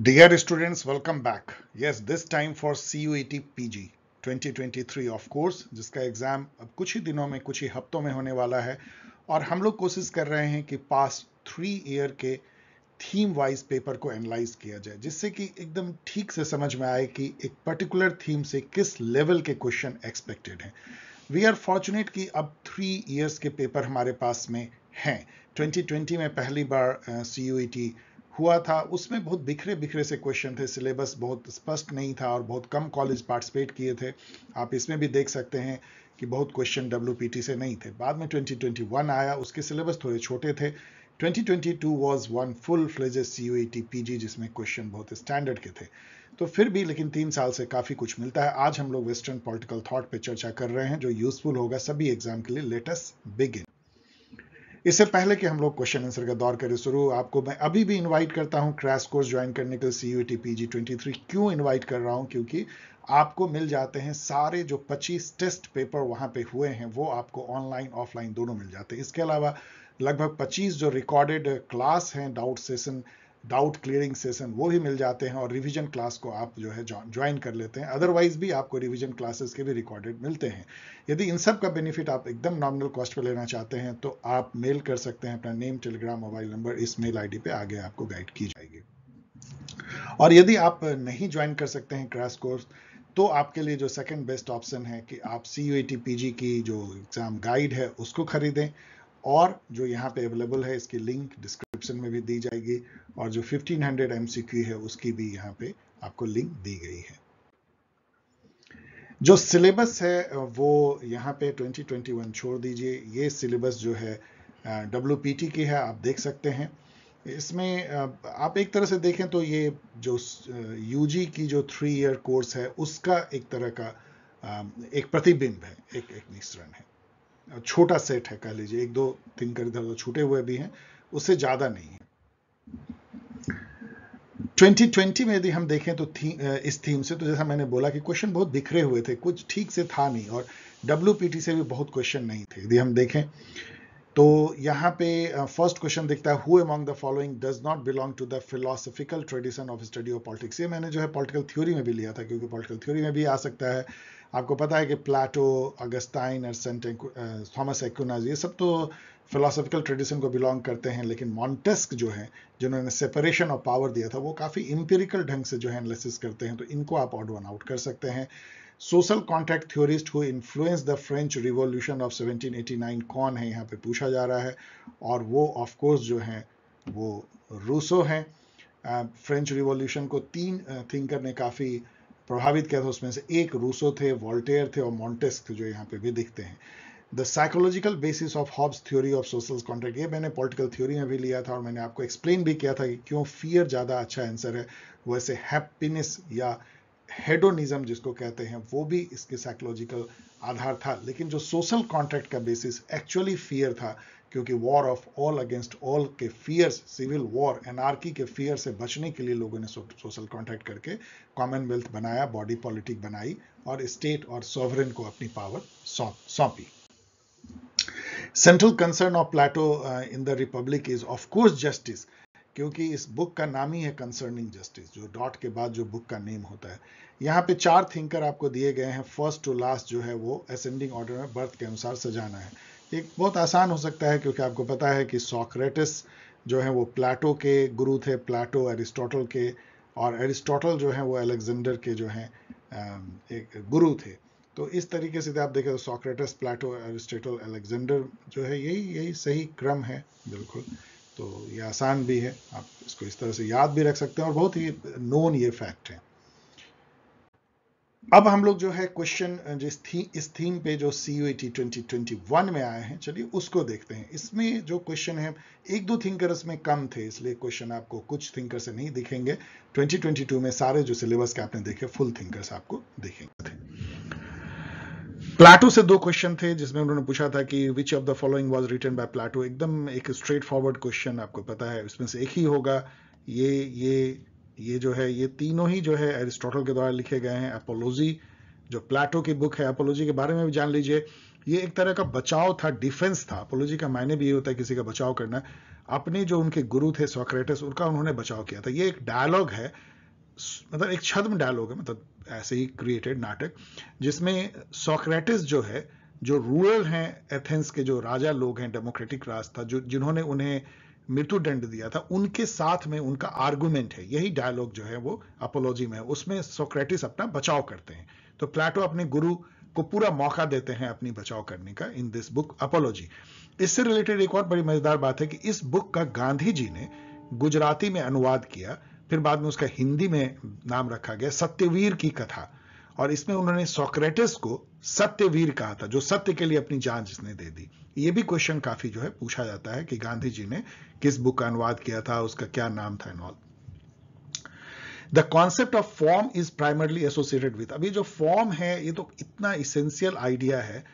Dear students, welcome back. Yes, this time for CUET PG 2023 of course जिसका exam अब कुछ ही दिनों में कुछ ही हफ्तों में होने वाला है और हम लोग कोशिश कर रहे हैं कि पास थ्री ईयर के थीम वाइज पेपर को एनालाइज किया जाए जिससे कि एकदम ठीक से समझ में आए कि एक पर्टिकुलर थीम से किस लेवल के क्वेश्चन एक्सपेक्टेड हैं वी आर फॉर्चुनेट कि अब थ्री ईयर्स के पेपर हमारे पास में हैं 2020 में पहली बार सी uh, हुआ था उसमें बहुत बिखरे बिखरे से क्वेश्चन थे सिलेबस बहुत स्पष्ट नहीं था और बहुत कम कॉलेज पार्टिसिपेट किए थे आप इसमें भी देख सकते हैं कि बहुत क्वेश्चन डब्ल्यू से नहीं थे बाद में 2021 आया उसके सिलेबस थोड़े छोटे थे 2022 was one full fledged C U PG जिसमें क्वेश्चन बहुत स्टैंडर्ड के थे तो फिर भी लेकिन तीन साल से काफ़ी कुछ मिलता है आज हम लोग वेस्टर्न पॉलिटिकल थॉट पे चर्चा कर रहे हैं जो यूजफुल होगा सभी एग्जाम के लिए लेटेस्ट बिगिन इससे पहले कि हम लोग क्वेश्चन आंसर का दौर करें शुरू आपको मैं अभी भी इनवाइट करता हूं क्रैश कोर्स ज्वाइन करने के लिए C U T P G twenty three क्यों इनवाइट कर रहा हूं क्योंकि आपको मिल जाते हैं सारे जो 25 टेस्ट पेपर वहां पे हुए हैं वो आपको ऑनलाइन ऑफलाइन दोनों मिल जाते हैं इसके अलावा लगभग 25 जो रिकॉर्डेड क्लास हैं doubt session doubt clearing session वो भी मिल जाते हैं और रिवीजन क्लास को आप जो है ज्वाइन कर लेते हैं अदरवाइज भी आपको रिवीजन क्लासेस के भी रिकॉर्डेड मिलते हैं यदि इन सब का बेनिफिट आप एकदम नॉमिनल कॉस्ट पर लेना चाहते हैं तो आप मेल कर सकते हैं अपना नेम टेलीग्राम मोबाइल नंबर इस मेल डी पे आगे आपको गाइड की जाएगी और यदि आप नहीं ज्वाइन कर सकते हैं क्रैश कोर्स तो आपके लिए जो सेकंड बेस्ट ऑप्शन है कि आप सी यू की जो एग्ज़ाम गाइड है उसको खरीदें और जो यहाँ पे अवेलेबल है इसकी लिंक डिस्क्रिप्शन में भी दी जाएगी और जो 1500 हंड्रेड है उसकी भी यहाँ पे आपको लिंक दी गई है जो सिलेबस है वो यहाँ पे 2021 छोड़ दीजिए ये सिलेबस जो है डब्ल्यू की है आप देख सकते हैं इसमें आप एक तरह से देखें तो ये जो यू की जो थ्री ईयर कोर्स है उसका एक तरह का एक प्रतिबिंब है एक एक मिश्रण है छोटा सेट है कह लीजिए एक दो थिंकर इधर उधर छूटे हुए भी हैं उससे ज़्यादा नहीं है 2020 में यदि हम देखें तो थी, इस थीम से तो जैसा मैंने बोला कि क्वेश्चन बहुत बिखरे हुए थे कुछ ठीक से था नहीं और डब्ल्यू से भी बहुत क्वेश्चन नहीं थे यदि हम देखें तो यहाँ पे फर्स्ट uh, क्वेश्चन दिखता है who among the following does not belong to the philosophical tradition of study of politics ये मैंने जो है पॉलिटिकल थ्योरी में भी लिया था क्योंकि पॉलिटिकल थ्योरी में भी आ सकता है आपको पता है कि प्लाटो अगस्ताइन और सेंट थॉमस एक्नाज ये सब तो फिलोसफिकल ट्रेडिशन को बिलोंग करते हैं लेकिन मॉन्टेस्क जो है जिन्होंने सेपरेशन ऑफ पावर दिया था वो काफ़ी इम्पेरिकल ढंग से जो है एनालिसिस करते हैं तो इनको आप ऑड वन आउट कर सकते हैं social contract theorist who influence the French Revolution of 1789 कौन है यहाँ पे पूछा जा रहा है और वो ऑफ कोर्स जो है वो रूसो हैं फ्रेंच रिवॉल्यूशन को तीन थिंकर ने काफ़ी प्रभावित किया था उसमें से एक रूसो थे वॉल्टेयर थे और मॉन्टेस्क जो यहाँ पे भी दिखते हैं the psychological basis of Hobbes theory of social contract ये मैंने पॉलिटिकल थ्योरी में भी लिया था और मैंने आपको एक्सप्लेन भी किया था कि क्यों फियर ज़्यादा अच्छा आंसर है वैसे हैप्पीनेस या हेडोनिज्म जिसको कहते हैं वो भी इसके साइकोलॉजिकल आधार था लेकिन जो सोशल कॉन्ट्रैक्ट का बेसिस एक्चुअली फियर था क्योंकि war of all against all के फियर्स सिविल वॉर एनआरकी के फियर से बचने के लिए लोगों ने सोशल कॉन्ट्रैक्ट करके कॉमनवेल्थ बनाया बॉडी पॉलिटिक बनाई और स्टेट और सॉवरन को अपनी पावर सौंपी central concern of Plato in the Republic is of course justice क्योंकि इस बुक का नाम ही है कंसर्निंग जस्टिस जो डॉट के बाद जो बुक का नेम होता है यहाँ पे चार थिंकर आपको दिए गए हैं फर्स्ट टू लास्ट जो है वो असेंडिंग ऑर्डर में बर्थ के अनुसार सजाना है एक बहुत आसान हो सकता है क्योंकि आपको पता है कि सॉक्रेटिस जो है वो प्लाटो के गुरु थे प्लाटो एरिस्टोटल के और एरिस्टोटल जो है वो अलेक्जेंडर के जो हैं एक गुरु थे तो इस तरीके से आप देखें तो सॉक्रेटस प्लाटो एरिस्टोटल अलेक्जेंडर जो है यही यही सही क्रम है बिल्कुल तो ये आसान भी है आप इसको इस तरह से याद भी रख सकते हैं और बहुत ही नोन ये फैक्ट है अब हम लोग जो है क्वेश्चन जिस थी, इस थीम पे जो C U T twenty twenty one में आए हैं चलिए उसको देखते हैं इसमें जो क्वेश्चन है एक दो थिंकर्स में कम थे इसलिए क्वेश्चन आपको कुछ थिंकर से नहीं दिखेंगे 2022 में सारे जो सिलेबस के आपने देखे फुल थिंकर्स आपको दिखेंगे प्लाटो से दो क्वेश्चन थे जिसमें उन्होंने पूछा था कि which of the following was written by Plato एकदम एक स्ट्रेट फॉरवर्ड क्वेश्चन आपको पता है इसमें से एक ही होगा ये ये ये जो है ये तीनों ही जो है एरिस्टोटल के द्वारा लिखे गए हैं अपोलोजी जो प्लाटो की बुक है अपोलोजी के बारे में भी जान लीजिए ये एक तरह का बचाव था डिफेंस था अपोलोजी का मायने भी ये होता है किसी का बचाव करना अपने जो उनके गुरु थे सोक्रेटस उनका उन्होंने बचाव किया था ये एक डायलॉग है मतलब एक छद्म डायलॉग है मतलब ऐसे ही क्रिएटेड नाटक जिसमें सोक्रेटिस जो है जो रूरल हैं एथेंस के जो राजा लोग हैं डेमोक्रेटिक राज था जो जिन्होंने उन्हें मृत्यु दंड दिया था उनके साथ में उनका आर्गुमेंट है यही डायलॉग जो है वो अपोलॉजी में है उसमें सोक्रेटिस अपना बचाव करते हैं तो प्लेटो अपने गुरु को पूरा मौका देते हैं अपनी बचाव करने का इन दिस बुक अपोलॉजी इससे रिलेटेड एक और बड़ी मजेदार बात है कि इस बुक का गांधी जी ने गुजराती में अनुवाद किया फिर बाद में उसका हिंदी में नाम रखा गया सत्यवीर की कथा और इसमें उन्होंने सोक्रेटिस को सत्यवीर कहा था जो सत्य के लिए अपनी जान जिसने दे दी ये भी क्वेश्चन काफी जो है पूछा जाता है कि गांधी जी ने किस बुक का अनुवाद किया था उसका क्या नाम था and all the concept of form is primarily associated with अभी जो फॉर्म है ये तो इतना इसेंशियल आइडिया है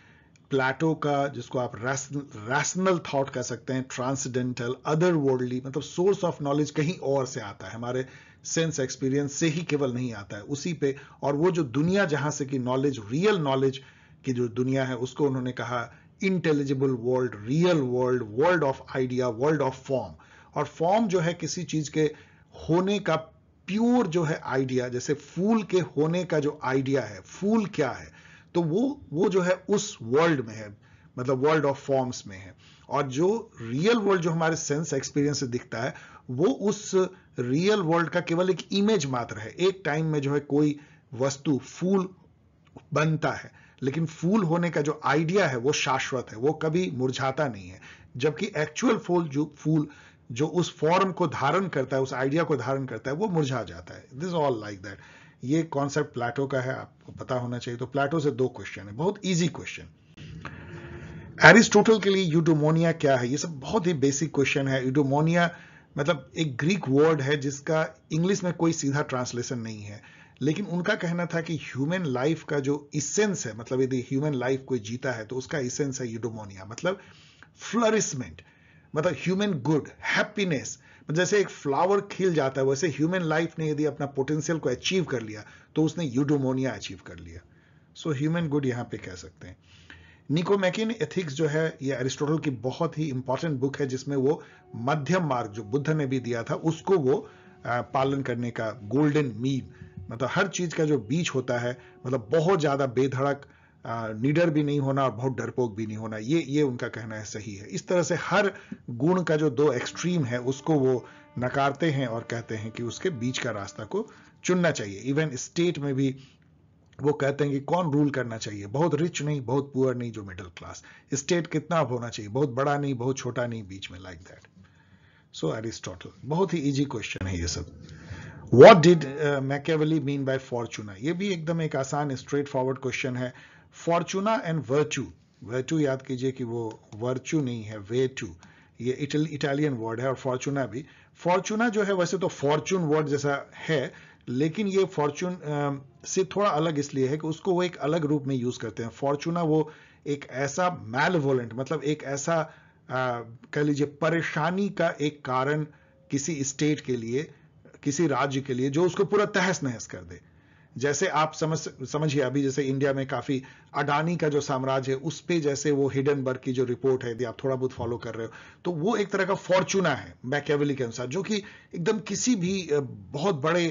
प्लेटो का जिसको आप रैशनल थॉट कह सकते हैं ट्रांसडेंटल अदर वर्ल्डली मतलब सोर्स ऑफ नॉलेज कहीं और से आता है हमारे सेंस एक्सपीरियंस से ही केवल नहीं आता है उसी पे और वो जो दुनिया जहां से कि नॉलेज रियल नॉलेज की जो दुनिया है उसको उन्होंने कहा intelligible world real world world of idea world of form और फॉर्म जो है किसी चीज के होने का प्योर जो है आइडिया जैसे फूल के होने का जो आइडिया है फूल क्या है तो वो वो जो है उस वर्ल्ड में है मतलब वर्ल्ड ऑफ फॉर्म्स में है और जो रियल वर्ल्ड जो हमारे सेंस एक्सपीरियंस से दिखता है वो उस रियल वर्ल्ड का केवल एक इमेज मात्र है एक टाइम में जो है कोई वस्तु फूल बनता है लेकिन फूल होने का जो आइडिया है वो शाश्वत है वो कभी मुरझाता नहीं है जबकि एक्चुअल फूल जो फूल जो उस फॉर्म को धारण करता है उस आइडिया को धारण करता है वो मुरझा जाता है दिस ऑल लाइक दैट ये कॉन्सेप्ट प्लेटो का है आपको पता होना चाहिए तो प्लेटो से दो क्वेश्चन है बहुत ईजी क्वेश्चन एरिस्टोटल के लिए यूडोमोनिया क्या है ये सब बहुत ही बेसिक क्वेश्चन है यूडोमोनिया मतलब एक ग्रीक वर्ड है जिसका इंग्लिश में कोई सीधा ट्रांसलेशन नहीं है लेकिन उनका कहना था कि ह्यूमन लाइफ का जो इसेंस है मतलब यदि ह्यूमन लाइफ कोई जीता है तो उसका इसेंस है यूडोमोनिया मतलब फ्लरिशमेंट मतलब ह्यूमन गुड हैप्पीनेस जैसे एक फ्लावर खिल जाता है वैसे ह्यूमन लाइफ ने यदि अपना पोटेंशियल को अचीव कर लिया तो उसने यूडोमोनिया अचीव कर लिया सो ह्यूमन गुड यहाँ पे कह सकते हैं निकोमैकिन एथिक्स जो है ये अरिस्टोटल की बहुत ही इंपॉर्टेंट बुक है जिसमें वो मध्यम मार्ग जो बुद्ध ने भी दिया था उसको वो पालन करने का गोल्डन मीन मतलब हर चीज का जो बीच होता है मतलब बहुत ज्यादा बेधड़क निडर भी नहीं होना और बहुत डरपोक भी नहीं होना ये ये उनका कहना है सही है इस तरह से हर गुण का जो दो एक्सट्रीम है उसको वो नकारते हैं और कहते हैं कि उसके बीच का रास्ता को चुनना चाहिए इवन स्टेट में भी वो कहते हैं कि कौन रूल करना चाहिए बहुत रिच नहीं बहुत पुअर नहीं जो मिडिल क्लास स्टेट कितना होना चाहिए बहुत बड़ा नहीं बहुत छोटा नहीं बीच में लाइक दैट सो एरिस्टोटल बहुत ही इजी क्वेश्चन है ये सब what did Machiavelli mean by fortuna ये भी एकदम एक आसान स्ट्रेट फॉरवर्ड क्वेश्चन है फॉर्चूना एंड वर्चू वर्चू याद कीजिए कि वो वर्चू नहीं है वे टू ये इटली इटालियन वर्ड है और फॉर्चूना भी फॉर्चूना जो है वैसे तो फॉर्चून वर्ड जैसा है लेकिन ये फॉर्चून से थोड़ा अलग इसलिए है कि उसको वो एक अलग रूप में यूज करते हैं फॉर्चूना वो एक ऐसा मैलवोलेंट मतलब एक ऐसा कह लीजिए परेशानी का एक कारण किसी स्टेट के लिए किसी राज्य के लिए जो उसको पूरा तहस नहस कर दे जैसे आप समझ समझिए अभी जैसे इंडिया में काफी अडानी का जो साम्राज्य है उस पर जैसे वो हिडन बर्ग की जो रिपोर्ट है यदि आप थोड़ा बहुत फॉलो कर रहे हो तो वो एक तरह का फॉर्चूना है मैकेवली के अनुसार जो कि एकदम किसी भी बहुत बड़े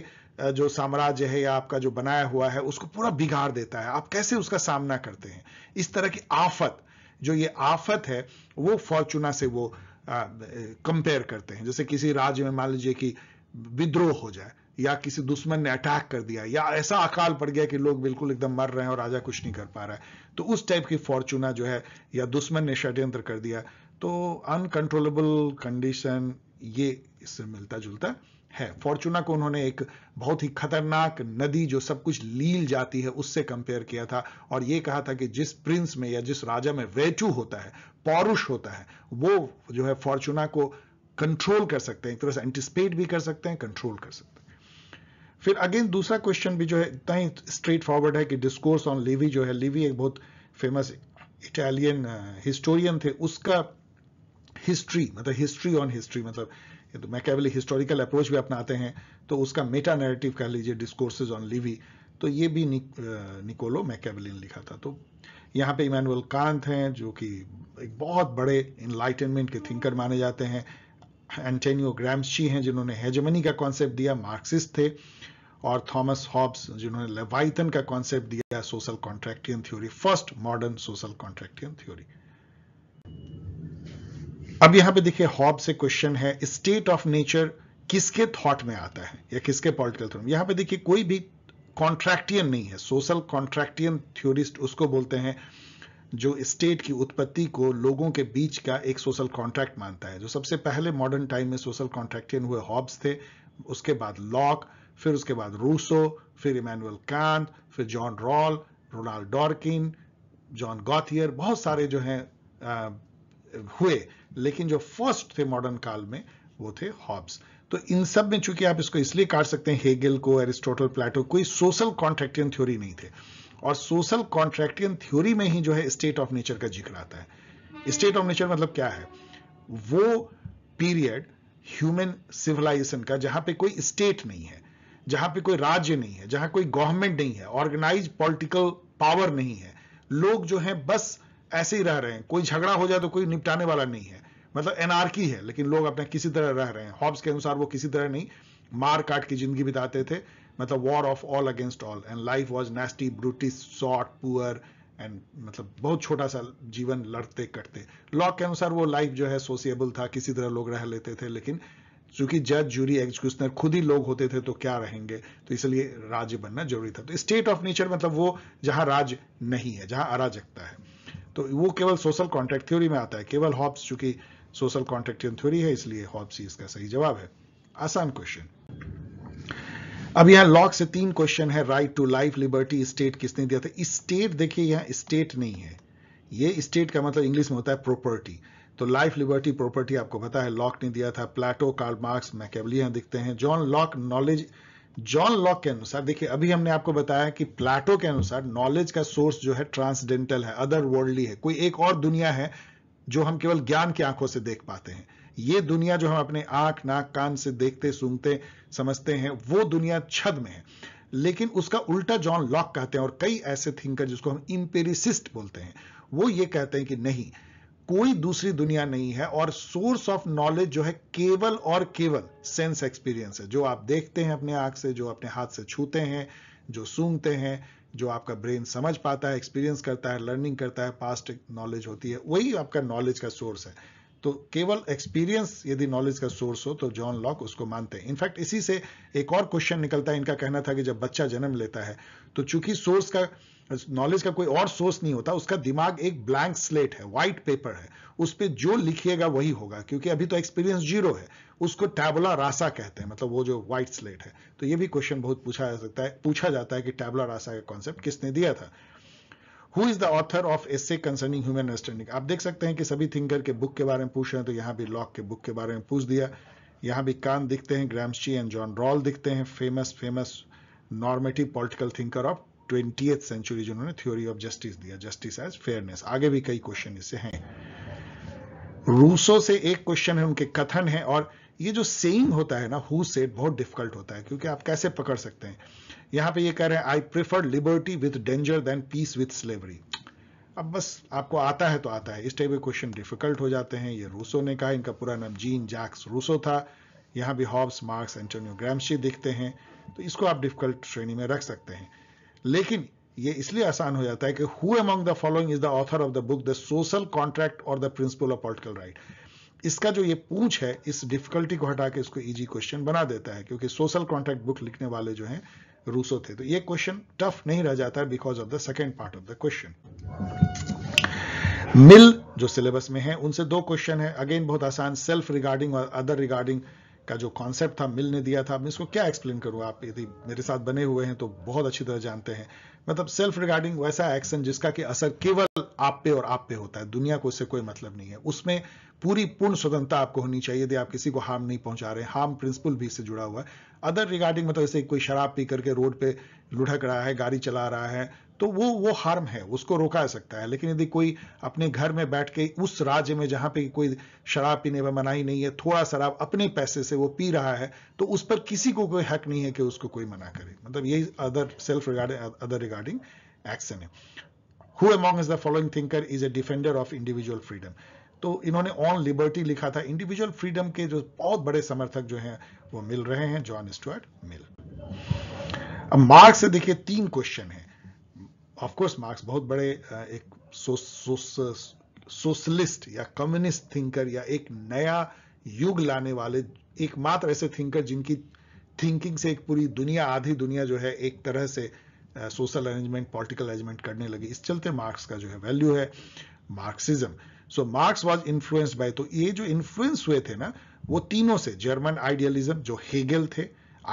जो साम्राज्य है या आपका जो बनाया हुआ है उसको पूरा बिगाड़ देता है आप कैसे उसका सामना करते हैं इस तरह की आफत जो ये आफत है वो फॉर्चूना से वो कंपेयर करते हैं जैसे किसी राज्य में मान लीजिए कि विद्रोह हो जाए या किसी दुश्मन ने अटैक कर दिया या ऐसा अकाल पड़ गया कि लोग बिल्कुल एकदम मर रहे हैं और राजा कुछ नहीं कर पा रहा है तो उस टाइप की फॉर्चूना जो है या दुश्मन ने षड्यंत्र कर दिया तो अनकंट्रोलेबल कंडीशन ये इससे मिलता जुलता है फॉर्चूना को उन्होंने एक बहुत ही खतरनाक नदी जो सब कुछ लील जाती है उससे कंपेयर किया था और ये कहा था कि जिस प्रिंस में या जिस राजा में वेटू होता है पौरुष होता है वो जो है फॉर्चूना को कंट्रोल कर सकते हैं एक तरह से एंटिसिपेट भी कर सकते हैं कंट्रोल कर सकते हैं फिर अगेन दूसरा क्वेश्चन भी जो है इतना ही स्ट्रेट फॉरवर्ड है कि डिस्कोर्स ऑन लिवी जो है लिवी एक बहुत फेमस इटालियन हिस्टोरियन थे उसका हिस्ट्री मतलब हिस्ट्री ऑन हिस्ट्री मतलब तो मैकेवली हिस्टोरिकल अप्रोच भी अपनाते हैं तो उसका मेटा नैरेटिव कह लीजिए डिस्कोर्सेज ऑन लिवी तो ये भी नि, निकोलो मैकेवली ने लिखा था तो यहाँ पे इमानुअल कांत हैं जो कि एक बहुत बड़े इनलाइटनमेंट के थिंकर माने जाते हैं एंटेनियो ग्रामशी हैं जिन्होंने हेजमनी का कॉन्सेप्ट दिया मार्क्सिस्ट थे और थॉमस हॉब्स जिन्होंने लेवाइथन का कॉन्सेप्ट दिया है social contractarian theory first modern social contractarian theory अब यहां पे देखिए हॉब से क्वेश्चन है स्टेट ऑफ नेचर किसके थॉट में आता है या किसके पॉलिटिकल थ्योरी यहां पे देखिए कोई भी कॉन्ट्रैक्टियन नहीं है सोशल कॉन्ट्रैक्टियन थ्योरिस्ट उसको बोलते हैं जो स्टेट की उत्पत्ति को लोगों के बीच का एक सोशल कॉन्ट्रैक्ट मानता है जो सबसे पहले मॉडर्न टाइम में सोशल कॉन्ट्रैक्टियन हुए हॉब्स थे उसके बाद लॉक फिर उसके बाद रूसो फिर इमैनुअल कांत फिर John Rawls Ronald Dworkin John Gauthier बहुत सारे जो हैं हुए लेकिन जो फर्स्ट थे मॉडर्न काल में वो थे हॉब्स तो इन सब में चूंकि आप इसको इसलिए काट सकते हैं हेगल को एरिस्टोटल प्लेटो कोई सोशल कॉन्ट्रैक्टियन थ्योरी नहीं थे और सोशल कॉन्ट्रैक्टियन थ्योरी में ही जो है स्टेट ऑफ नेचर का जिक्र आता है हम्म। स्टेट ऑफ नेचर मतलब क्या है वो पीरियड ह्यूमन सिविलाइजेशन का जहां पे कोई स्टेट नहीं है जहां पे कोई राज्य नहीं है जहां कोई गवर्नमेंट नहीं है ऑर्गेनाइज पॉलिटिकल पावर नहीं है लोग जो है बस ऐसे ही रह रहे हैं कोई झगड़ा हो जाए तो कोई निपटाने वाला नहीं है मतलब एनआरकी है लेकिन लोग अपने किसी तरह रह रहे हैं हॉब्स के अनुसार वो किसी तरह नहीं मार काट की जिंदगी बिताते थे मतलब war of all against all and life was nasty brutish short poor and मतलब बहुत छोटा सा जीवन लड़ते कटते लॉक के अनुसार वो लाइफ जो है सोशिएबल था किसी तरह लोग रह लेते थे लेकिन चूंकि जज जूरी एग्जीक्यूशनर खुद ही लोग होते थे तो क्या रहेंगे तो इसलिए राज्य बनना जरूरी था तो स्टेट ऑफ नेचर मतलब वो जहां राज नहीं है जहां अराजकता है तो वो केवल सोशल कॉन्ट्रैक्ट थ्योरी में आता है केवल हॉब्स चूंकि सोशल कॉन्ट्रैक्ट थ्योरी है इसलिए हॉब्स ही इसका सही जवाब है आसान क्वेश्चन अब यहां लॉक से तीन क्वेश्चन है right to life liberty state किसने दिया था स्टेट देखिए यहां स्टेट नहीं है ये स्टेट का मतलब इंग्लिश में होता है प्रॉपर्टी तो लाइफ लिबर्टी प्रॉपर्टी आपको पता है लॉक ने दिया था प्लाटो कार्ल मार्क्स मैकेवलियन दिखते हैं John Locke knowledge John Locke के अनुसार देखिए अभी हमने आपको बताया कि प्लेटो के अनुसार नॉलेज का सोर्स जो है ट्रांसडेंटल है अदर वर्ल्डली है कोई एक और दुनिया है जो हम केवल ज्ञान की आंखों से देख पाते हैं ये दुनिया जो हम अपने आंख नाक कान से देखते सुनते समझते हैं वो दुनिया छद में है लेकिन उसका उल्टा जॉन लॉक कहते हैं और कई ऐसे थिंकर जिसको हम इंपेरिसिस्ट बोलते हैं वो ये कहते हैं कि नहीं कोई दूसरी दुनिया नहीं है और सोर्स ऑफ नॉलेज जो है केवल और केवल सेंस एक्सपीरियंस है जो आप देखते हैं अपने आंख से जो अपने हाथ से छूते हैं जो सूंघते हैं जो आपका ब्रेन समझ पाता है एक्सपीरियंस करता है लर्निंग करता है पास्ट नॉलेज होती है वही आपका नॉलेज का सोर्स है तो केवल एक्सपीरियंस यदि नॉलेज का सोर्स हो तो जॉन लॉक उसको मानते हैं इनफैक्ट इसी से एक और क्वेश्चन निकलता है इनका कहना था कि जब बच्चा जन्म लेता है तो चूंकि सोर्स का नॉलेज का कोई और सोर्स नहीं होता उसका दिमाग एक ब्लैंक स्लेट है व्हाइट पेपर है उस पर जो लिखिएगा वही होगा क्योंकि अभी तो एक्सपीरियंस जीरो है उसको टैबला रासा कहते हैं मतलब वो जो व्हाइट स्लेट है तो ये भी क्वेश्चन बहुत पूछा जा सकता है पूछा जाता है कि टैबला रासा का कॉन्सेप्ट किसने दिया था who is the author of essay concerning human understanding आप देख सकते हैं कि सभी थिंकर के बुक के बारे में पूछ रहे हैं तो यहाँ भी लॉक के बुक के बारे में पूछ दिया यहाँ भी कान दिखते हैं ग्रामस्ची एंड जॉन रॉल दिखते हैं famous famous normative political thinker of twenty century जिन्होंने थ्योरी ऑफ जस्टिस दिया जस्टिस एज फेयरनेस आगे भी कई क्वेश्चन इससे हैं रूसो से एक क्वेश्चन है उनके कथन है और ये जो सेइंग होता है ना हु सेड बहुत डिफिकल्ट होता है क्योंकि आप कैसे पकड़ सकते हैं यहां पे ये कह रहे हैं I prefer liberty with danger than peace with slavery अब बस आपको आता है तो आता है इस टाइप के क्वेश्चन डिफिकल्ट हो जाते हैं ये रूसो ने कहा इनका पूरा नाम जीन जैक्स रूसो था यहां भी हॉब्स मार्क्स एंटोनियो ग्रामशी दिखते हैं तो इसको आप डिफिकल्ट श्रेणी में रख सकते हैं लेकिन ये इसलिए आसान हो जाता है कि who among the following is the author of the book the social contract और the principle of political right इसका जो ये पूछ है इस डिफिकल्टी को हटा के इसको इजी क्वेश्चन बना देता है क्योंकि सोशल कॉन्ट्रैक्ट बुक लिखने वाले जो हैं रूसो थे तो ये क्वेश्चन टफ नहीं रह जाता है because of the second part of the question Mill जो सिलेबस में है उनसे दो क्वेश्चन है अगेन बहुत आसान सेल्फ रिगार्डिंग और अदर रिगार्डिंग का जो कॉन्सेप्ट था मिल ने दिया था मैं इसको क्या एक्सप्लेन करूँ आप यदि मेरे साथ बने हुए हैं तो बहुत अच्छी तरह जानते हैं मतलब सेल्फ रिगार्डिंग वैसा एक्शन जिसका कि असर केवल आप पे और आप पे होता है दुनिया को इससे कोई मतलब नहीं है उसमें पूरी पूर्ण स्वतंत्रता आपको होनी चाहिए यदि आप किसी को हार्म नहीं पहुंचा रहे हार्म प्रिंसिपल भी इससे जुड़ा हुआ है अदर रिगार्डिंग मतलब जैसे कोई शराब पी करके रोड पे लुढ़क रहा है गाड़ी चला रहा है तो वो वो हार्म है उसको रोका सकता है लेकिन यदि कोई अपने घर में बैठ के उस राज्य में जहां पे कोई शराब पीने में मनाही नहीं है थोड़ा शराब अपने पैसे से वो पी रहा है तो उस पर किसी को कोई हक नहीं है कि उसको कोई मना करे मतलब यही other self regarding other regarding action है who among is the following thinker is a defender of individual freedom तो इन्होंने ऑन लिबर्टी लिखा था इंडिविजुअल फ्रीडम के जो बहुत बड़े समर्थक जो हैं वो मिल रहे हैं जॉन स्टुअर्ट मिल अब मार्क्स से देखिए तीन क्वेश्चन हैं ऑफकोर्स मार्क्स बहुत बड़े एक सो, सो, सोशलिस्ट या कम्युनिस्ट थिंकर या एक नया युग लाने वाले एकमात्र ऐसे थिंकर जिनकी थिंकिंग से एक पूरी दुनिया आधी दुनिया जो है एक तरह से सोशल अरेंजमेंट पॉलिटिकल अरेंजमेंट करने लगी इस चलते मार्क्स का जो है वैल्यू है Marxism so Marx was influence by तो ये जो इन्फ्लुएंस हुए थे ना वो तीनों से जर्मन आइडियलिज्म जो हेगेल थे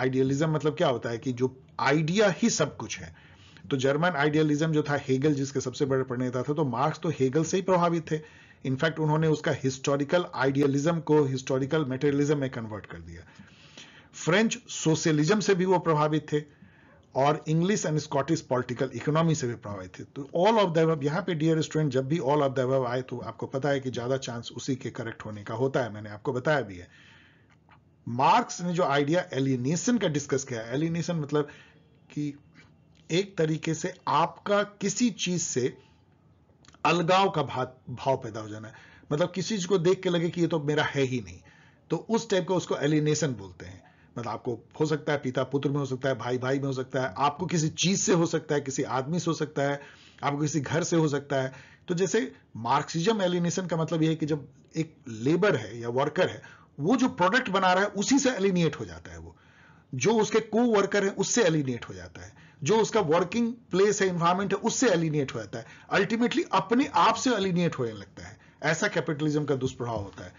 आइडियलिज्म मतलब क्या होता है कि जो आइडिया ही सब कुछ है तो जर्मन आइडियलिज्म जो था हेगल जिसके सबसे बड़े प्रणेता थे तो मार्क्स तो हेगल से ही प्रभावित थे इनफैक्ट उन्होंने उसका हिस्टोरिकल आइडियलिज्म को हिस्टोरिकल मेटेरियलिज्म में कन्वर्ट कर दिया फ्रेंच सोशलिज्म से भी वो प्रभावित थे और English and Scottish political economy से भी प्रभावित थे तो ऑल ऑफ द यहाँ पे डियर स्टूडेंट जब भी ऑल ऑफ द आए तो आपको पता है कि ज्यादा चांस उसी के करेक्ट होने का होता है मैंने आपको बताया भी है मार्क्स ने जो आइडिया एलिनेशन का डिस्कस किया एलिनेशन मतलब कि एक तरीके से आपका किसी चीज से अलगाव का भाव पैदा हो जाना है मतलब किसी चीज को देख के लगे कि ये तो मेरा है ही नहीं तो उस टाइप का उसको एलिनेशन बोलते हैं मतलब आपको हो सकता है पिता पुत्र में हो सकता है भाई भाई में हो सकता है आपको किसी चीज से हो सकता है किसी आदमी से हो सकता है आपको किसी घर से हो सकता है तो जैसे मार्क्सिज्म एलिनेशन का मतलब यह है कि जब एक लेबर है या वर्कर है वो जो प्रोडक्ट बना रहा है उसी से एलिनेट हो जाता है वो जो उसके को वर्कर है उससे एलिनेट हो जाता है जो उसका वर्किंग प्लेस है इन्वायरमेंट है उससे एलिनेट हो जाता है अल्टीमेटली अपने आप से एलिनेट होने लगता है ऐसा कैपिटलिज्म का दुष्प्रभाव होता है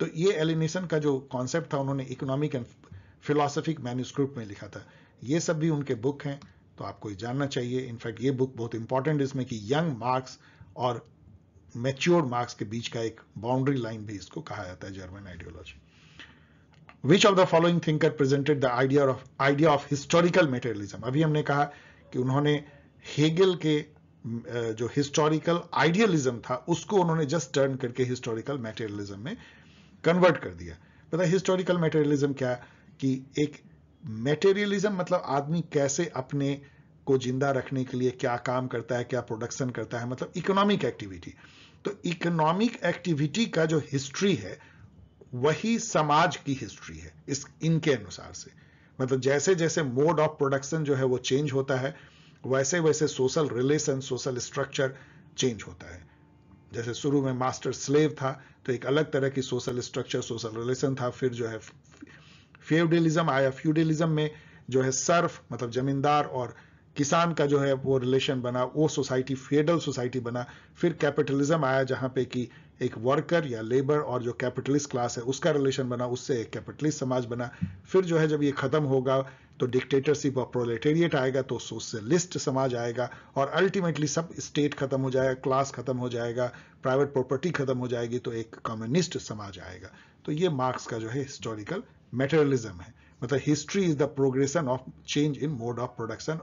तो ये एलिनेशन का जो कॉन्सेप्ट था उन्होंने इकोनॉमिक एंड फिलोसफिक मैन्यूस्क्रिप्ट में लिखा था ये सब भी उनके बुक हैं तो आपको ये जानना चाहिए इनफैक्ट ये बुक बहुत इंपॉर्टेंट है इसमें कि यंग मार्क्स और मैच्योर मार्क्स के बीच का एक बाउंड्री लाइन भी इसको कहा जाता है German ideology which of the following thinker presented the idea of idea of historical materialism अभी हमने कहा कि उन्होंने हेगल के जो हिस्टोरिकल आइडियलिज्म था उसको उन्होंने जस्ट टर्न करके हिस्टोरिकल मेटेरियलिज्म में कन्वर्ट कर दिया पता हिस्टोरिकल मेटेरियलिज्म क्या कि एक मेटेरियलिज्म मतलब आदमी कैसे अपने को जिंदा रखने के लिए क्या काम करता है क्या प्रोडक्शन करता है मतलब इकोनॉमिक एक्टिविटी तो इकोनॉमिक एक्टिविटी का जो हिस्ट्री है वही समाज की हिस्ट्री है इस इनके अनुसार से मतलब जैसे जैसे मोड ऑफ प्रोडक्शन जो है वो चेंज होता है वैसे वैसे social relation social structure change होता है जैसे शुरू में मास्टर स्लेव था तो एक अलग तरह की सोशल स्ट्रक्चर सोशल रिलेशन था फिर जो है फ्यूडलिज्म आया फ्यूडलिज्म में जो है सर्फ मतलब जमींदार और किसान का जो है वो रिलेशन बना वो सोसाइटी फेडरल सोसाइटी बना फिर कैपिटलिज्म आया जहां पे कि एक वर्कर या लेबर और जो कैपिटलिस्ट क्लास है उसका रिलेशन बना उससे एक कैपिटलिस्ट समाज बना फिर जो है जब ये खत्म होगा तो डिक्टेटरशिप और प्रोलेटेरिएट आएगा तो सोशलिस्ट समाज आएगा और अल्टीमेटली सब स्टेट खत्म हो जाएगा क्लास खत्म हो जाएगा प्राइवेट प्रॉपर्टी खत्म हो जाएगी तो एक कम्युनिस्ट समाज आएगा तो ये मार्क्स का जो है हिस्टोरिकल मेटेरियलिज्म है मतलब history is the progression of change in mode of production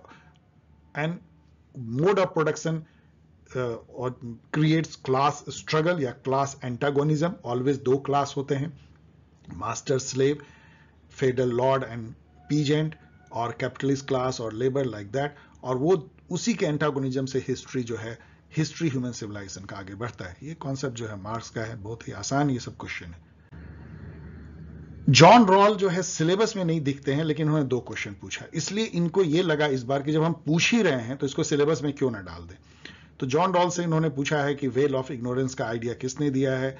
and mode of production Uh, और क्रिएट्स क्लास स्ट्रगल या क्लास एंटागोनिज्म ऑलवेज दो क्लास होते हैं master slave federal lord and peasant और कैपिटलिस्ट क्लास और labour like that और वो उसी के एंटागोनिज्म से हिस्ट्री जो है हिस्ट्री ह्यूमन सिविलाइजेशन का आगे बढ़ता है ये कॉन्सेप्ट जो है मार्क्स का है बहुत ही आसान ये सब क्वेश्चन है जॉन रॉल जो है सिलेबस में नहीं दिखते हैं लेकिन उन्होंने दो क्वेश्चन पूछा इसलिए इनको ये लगा इस बार कि जब हम पूछ ही रहे हैं तो इसको सिलेबस में क्यों ना डाल दें तो जॉन डॉल से इन्होंने पूछा है कि वेल ऑफ इग्नोरेंस का आइडिया किसने दिया है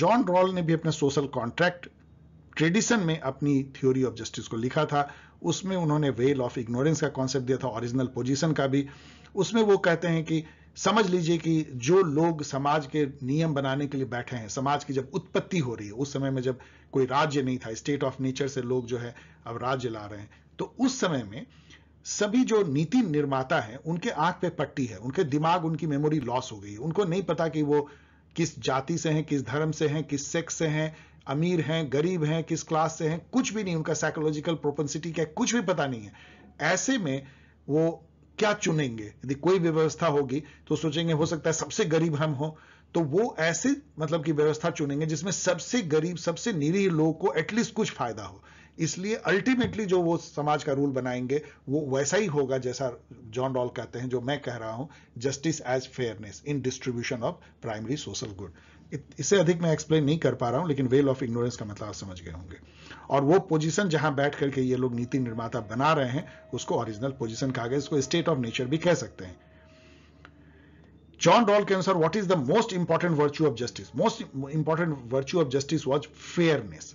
जॉन डॉल ने भी अपने सोशल कॉन्ट्रैक्ट ट्रेडिशन में अपनी थ्योरी ऑफ जस्टिस को लिखा था उसमें उन्होंने वेल ऑफ इग्नोरेंस का कॉन्सेप्ट दिया था ओरिजिनल पोजिशन का भी उसमें वो कहते हैं कि समझ लीजिए कि जो लोग समाज के नियम बनाने के लिए बैठे हैं समाज की जब उत्पत्ति हो रही है उस समय में जब कोई राज्य नहीं था स्टेट ऑफ नेचर से लोग जो है अब राज्य ला रहे हैं तो उस समय में सभी जो नीति निर्माता हैं उनके आंख पे पट्टी है उनके दिमाग उनकी मेमोरी लॉस हो गई उनको नहीं पता कि वो किस जाति से हैं किस धर्म से हैं किस सेक्स से हैं अमीर हैं गरीब हैं किस क्लास से हैं कुछ भी नहीं उनका साइकोलॉजिकल प्रोपेंसिटी क्या कुछ भी पता नहीं है ऐसे में वो क्या चुनेंगे यदि कोई भी व्यवस्था होगी तो सोचेंगे हो सकता है सबसे गरीब हम हो तो वो ऐसे मतलब की व्यवस्था चुनेंगे जिसमें सबसे गरीब सबसे निरीह लोग को एटलीस्ट कुछ फायदा हो इसलिए अल्टीमेटली जो वो समाज का रूल बनाएंगे वो वैसा ही होगा जैसा जॉन डॉल कहते हैं जो मैं कह रहा हूं justice as fairness in distribution of primary social good इससे अधिक मैं एक्सप्लेन नहीं कर पा रहा हूं लेकिन वेल ऑफ इग्नोरेंस का मतलब समझ गए होंगे और वो पोजीशन जहां बैठ करके ये लोग नीति निर्माता बना रहे हैं उसको ओरिजिनल पोजीशन कहा गया इसको स्टेट ऑफ नेचर भी कह सकते हैं जॉन डॉल के अनुसार what is the most important virtue of justice most important virtue of justice was fairness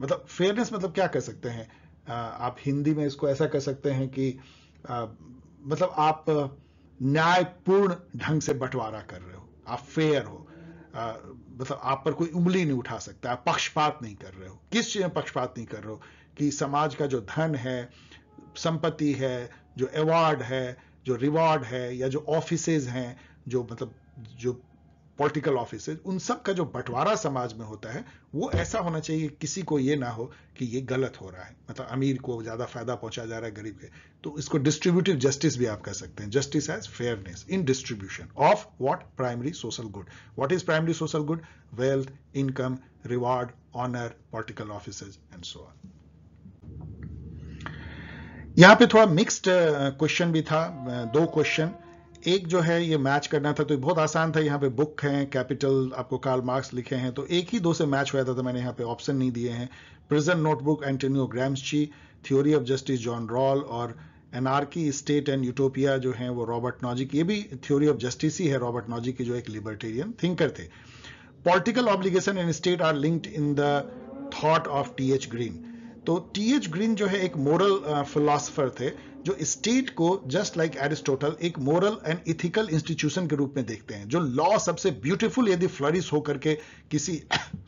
मतलब फेयरनेस मतलब क्या कह सकते हैं आप हिंदी में इसको ऐसा कह सकते हैं कि आ, मतलब आप न्यायपूर्ण ढंग से बंटवारा कर रहे हो आप फेयर हो आ, मतलब आप पर कोई उंगली नहीं उठा सकता आप पक्षपात नहीं कर रहे हो किस चीज में पक्षपात नहीं कर रहे हो कि समाज का जो धन है संपत्ति है जो अवार्ड है जो रिवार्ड है या जो ऑफिसेज हैं जो मतलब जो पॉलिटिकल ऑफिसेज उन सब का जो बंटवारा समाज में होता है वो ऐसा होना चाहिए किसी को ये ना हो कि ये गलत हो रहा है मतलब अमीर को ज़्यादा फायदा पहुंचा जा रहा है गरीब के तो इसको डिस्ट्रीब्यूटिव जस्टिस भी आप कह सकते हैं justice as fairness in distribution of what primary social good what is primary social good wealth income reward honour political office and so on यहां पे थोड़ा मिक्स्ड क्वेश्चन uh, भी था uh, दो क्वेश्चन एक जो है ये मैच करना था तो बहुत आसान था यहाँ पे बुक हैं कैपिटल आपको कार्ल मार्क्स लिखे हैं तो एक ही दो से मैच हुआ था तो मैंने यहाँ पे ऑप्शन नहीं दिए हैं prison notebook Antonio Gramsci theory of justice John Rawls और एनआरकी स्टेट एंड यूटोपिया जो है वो रॉबर्ट नॉजिक ये भी थ्योरी ऑफ जस्टिस ही है रॉबर्ट नॉजिक की जो एक लिबर्टेरियन थिंकर थे political obligation and state are linked in the thought of T H Green तो टी एच ग्रीन जो है एक मोरल फिलोसफर uh, थे जो स्टेट को जस्ट लाइक एरिस्टोटल एक मोरल एंड इथिकल इंस्टीट्यूशन के रूप में देखते हैं जो लॉ सबसे ब्यूटीफुल यदि फ्लरिश होकर के किसी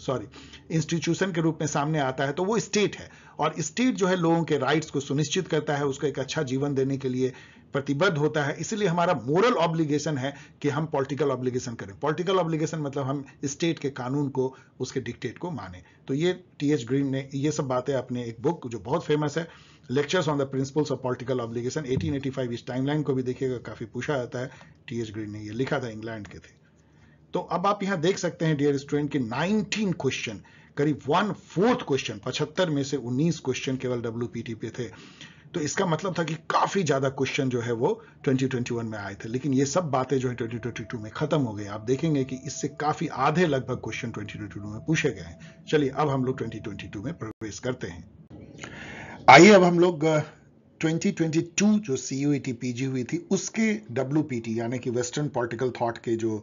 सॉरी इंस्टीट्यूशन के रूप में सामने आता है तो वो स्टेट है और स्टेट जो है लोगों के राइट्स को सुनिश्चित करता है उसको एक अच्छा जीवन देने के लिए प्रतिबद्ध होता है इसलिए हमारा मोरल ऑब्लिगेशन है कि हम पॉलिटिकल ऑब्लिगेशन करें पॉलिटिकल ऑब्लिगेशन मतलब हम स्टेट के कानून को उसके डिक्टेट को माने तो ये टी एच ग्रीन ने ये सब बातें अपने एक बुक जो बहुत फेमस है lectures on the principles of political obligation 1885 इस टाइमलाइन को भी देखिएगा काफी पूछा जाता है टी एच ग्रीन ने यह लिखा था इंग्लैंड के थे तो अब आप यहां देख सकते हैं डियर स्टूडेंट के 19 क्वेश्चन करीब वन फोर्थ क्वेश्चन पचहत्तर में से 19 क्वेश्चन केवल डब्ल्यू पे थे तो इसका मतलब था कि काफ़ी ज़्यादा क्वेश्चन जो है वो 2021 में आए थे लेकिन ये सब बातें जो है 2022 में ख़त्म हो गई आप देखेंगे कि इससे काफ़ी आधे लगभग क्वेश्चन 2022 में पूछे गए हैं चलिए अब हम लोग 2022 में प्रवेश करते हैं आइए अब हम लोग 2022 जो सी यू पीजी हुई थी उसके डब्ल्यू यानी कि वेस्टर्न पॉलिटिकल थॉट के जो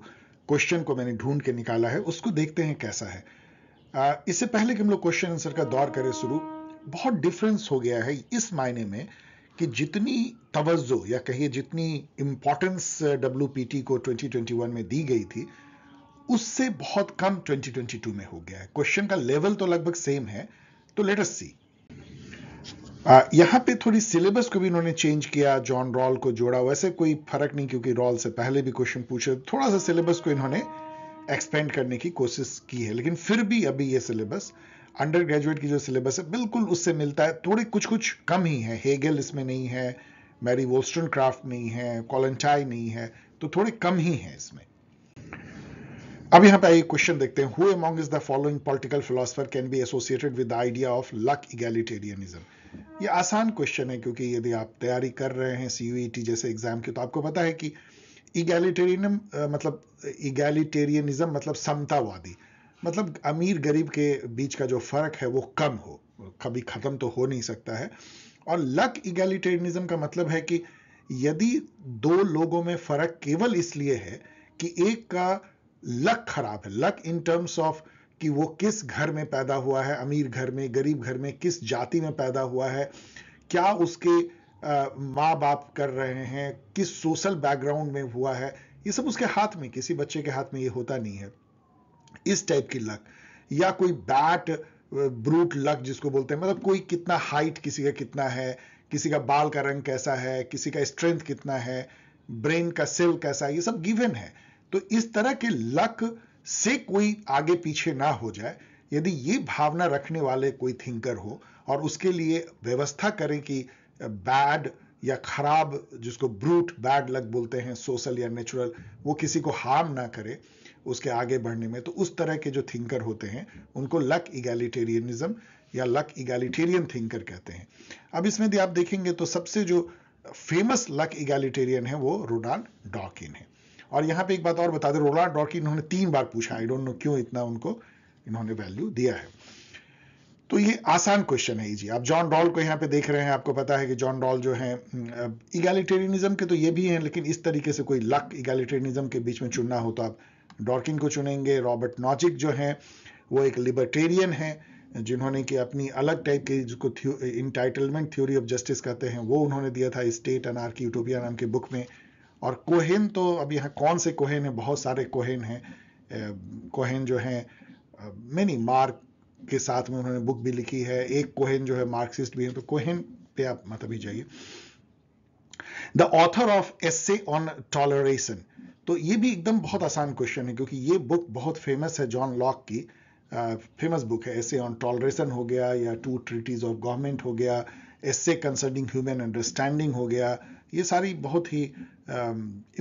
क्वेश्चन को मैंने ढूंढ के निकाला है उसको देखते हैं कैसा है इससे पहले कि हम लोग क्वेश्चन आंसर का दौर करें शुरू बहुत डिफरेंस हो गया है इस मायने में कि जितनी तवज्जो या कहिए जितनी इंपॉर्टेंस डब्ल्यू uh, को 2021 में दी गई थी उससे बहुत कम 2022 में हो गया है क्वेश्चन का लेवल तो लगभग सेम है तो लेट अस सी यहां पे थोड़ी सिलेबस को भी इन्होंने चेंज किया जॉन रॉल को जोड़ा वैसे कोई फर्क नहीं क्योंकि रॉल से पहले भी क्वेश्चन पूछे थोड़ा सा सिलेबस को इन्होंने एक्सपेंड करने की कोशिश की है लेकिन फिर भी अभी ये सिलेबस अंडर ग्रेजुएट की जो सिलेबस है बिल्कुल उससे मिलता है थोड़ी कुछ कुछ कम ही है हेगल इसमें नहीं है मैरी वोस्टन क्राफ्ट नहीं है कॉलेंटाई नहीं है तो थोड़े कम ही है इसमें अब यहां पर एक क्वेश्चन देखते हैं who among is the following political philosopher can be associated with idea of luck egalitarianism ये आसान क्वेश्चन है क्योंकि यदि आप तैयारी कर रहे हैं सी e जैसे एग्जाम की तो आपको पता है कि इगैलिटेरियन मतलब इगैलिटेरियनिज्म मतलब समतावादी मतलब अमीर गरीब के बीच का जो फ़र्क है वो कम हो कभी ख़त्म तो हो नहीं सकता है और लक इगेलिटेरियनिज्म का मतलब है कि यदि दो लोगों में फ़र्क केवल इसलिए है कि एक का लक खराब है लक इन टर्म्स ऑफ कि वो किस घर में पैदा हुआ है अमीर घर में गरीब घर में किस जाति में पैदा हुआ है क्या उसके माँ बाप कर रहे हैं किस सोशल बैकग्राउंड में हुआ है ये सब उसके हाथ में किसी बच्चे के हाथ में ये होता नहीं है इस टाइप की लक या कोई बैट ब्रूट लक जिसको बोलते हैं मतलब कोई कितना हाइट किसी का कितना है किसी का बाल का रंग कैसा है किसी का स्ट्रेंथ कितना है ब्रेन का सेल कैसा है ये सब गिवन है तो इस तरह के लक से कोई आगे पीछे ना हो जाए यदि ये भावना रखने वाले कोई थिंकर हो और उसके लिए व्यवस्था करें कि बैड या खराब जिसको ब्रूट बैड लक बोलते हैं सोशल या नेचुरल वो किसी को हार्म ना करे उसके आगे बढ़ने में तो उस तरह के जो थिंकर होते हैं उनको लक इगैलिटेरियनिज्म या लक इगैलिटेरियन थिंकर कहते हैं अब इसमें यदि आप देखेंगे तो सबसे जो फेमस लक इगैलिटेरियन है वो रोनाल्ड डॉकिन है और यहाँ पे एक बात और बता दें रोनाल्ड डॉकिन इन्होंने तीन बार पूछा आई डोंट नो क्यों इतना उनको इन्होंने वैल्यू दिया है तो ये आसान क्वेश्चन है जी आप जॉन डॉल को यहाँ पे देख रहे हैं आपको पता है कि जॉन डॉल जो है इगैलिटेरियनिज्म के तो ये भी हैं लेकिन इस तरीके से कोई लक इगैलिटेरियनिज्म के बीच में चुनना हो तो आप डॉर्किन को चुनेंगे रॉबर्ट नॉजिक जो हैं वो एक लिबर्टेरियन हैं जिन्होंने कि अपनी अलग टाइप की जिसको इंटाइटलमेंट थ्योरी ऑफ जस्टिस कहते हैं वो उन्होंने दिया था स्टेट आर्की यूटोपिया नाम के बुक में और कोहेन तो अब यहाँ कौन से कोहेन हैं बहुत सारे कोहेन हैं कोहेन जो हैं मैनी मार्क के साथ में उन्होंने बुक भी लिखी है एक कोहेन जो है मार्क्सिस्ट भी हैं तो कोहेन पे आप मत अभी जाइए the author of essay on toleration तो ये भी एकदम बहुत आसान क्वेश्चन है क्योंकि ये बुक बहुत फेमस है जॉन लॉक की फेमस बुक है ऐसे ऑन टॉलरेशन हो गया या टू ट्रीटीज ऑफ गवर्नमेंट हो गया ऐसे कंसर्निंग ह्यूमन अंडरस्टैंडिंग हो गया ये सारी बहुत ही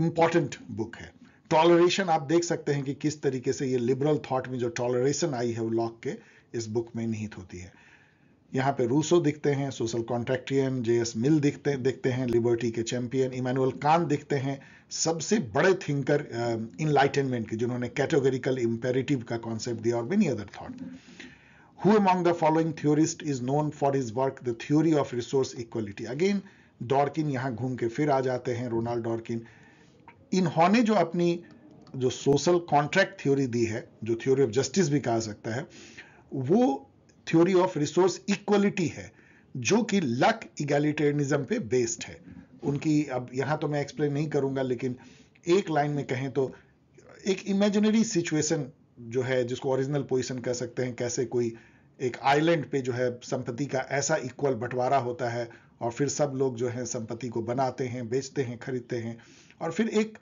इम्पॉर्टेंट बुक है टॉलरेशन आप देख सकते हैं कि किस तरीके से ये लिबरल थॉट में जो टॉलरेशन आई है वो लॉक के इस बुक में निहित होती है यहाँ पे रूसो दिखते हैं सोशल कॉन्ट्रैक्टियन जे एस मिल दिखते दिखते हैं लिबर्टी के चैंपियन इमानुअल कान दिखते हैं सबसे बड़े थिंकर इनलाइटनमेंट um, के जिन्होंने कैटेगोरिकल इंपेरेटिव का कॉन्सेप्ट दिया और many other thought who among the following theorist is known for his work the theory of resource equality again Dworkin यहां घूम के फिर आ जाते हैं रोनाल्ड डॉर्किन इन्होंने जो अपनी जो सोशल कॉन्ट्रैक्ट थ्योरी दी है जो थ्योरी ऑफ जस्टिस भी कहा सकता है वो थ्योरी ऑफ रिसोर्स इक्वलिटी है जो कि लक इगेलिटेरिज्म पे बेस्ड है उनकी अब यहां तो मैं एक्सप्लेन नहीं करूंगा लेकिन एक लाइन में कहें तो एक इमेजिनरी सिचुएशन जो है जिसको ओरिजिनल पोजिशन कह सकते हैं कैसे कोई एक आइलैंड पे जो है संपत्ति का ऐसा इक्वल बंटवारा होता है और फिर सब लोग जो है संपत्ति को बनाते हैं बेचते हैं खरीदते हैं और फिर एक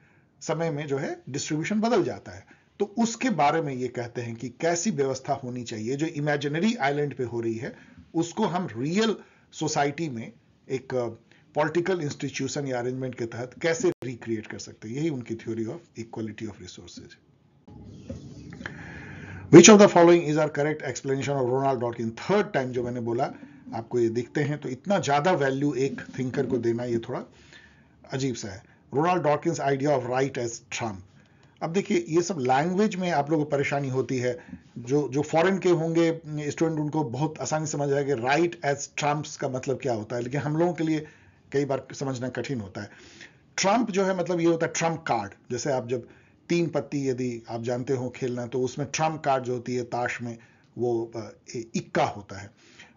समय में जो है डिस्ट्रीब्यूशन बदल जाता है तो उसके बारे में ये कहते हैं कि कैसी व्यवस्था होनी चाहिए जो इमेजिनरी आइलैंड पे हो रही है उसको हम रियल सोसाइटी में एक पॉलिटिकल इंस्टीट्यूशन या अरेंजमेंट के तहत कैसे रिक्रिएट कर सकते हैं यही उनकी theory of equality of resources which of the following is are correct explanation of Ronald Dworkin third time जो मैंने बोला आपको ये दिखते हैं तो इतना ज्यादा वैल्यू एक थिंकर को देना ये थोड़ा अजीब सा है Ronald Dworkin's idea of right as trump अब देखिए ये सब लैंग्वेज में आप लोगों को परेशानी होती है जो जो फॉरेन के होंगे स्टूडेंट उनको बहुत आसानी समझ आएगा राइट एज ट्रम्प्स का मतलब क्या होता है लेकिन हम लोगों के लिए कई बार समझना कठिन होता है ट्रंप जो है मतलब ये होता है ट्रंप कार्ड जैसे आप जब तीन पत्ती यदि आप जानते हो खेलना तो उसमें ट्रंप कार्ड जो होती है ताश में वो इक्का होता है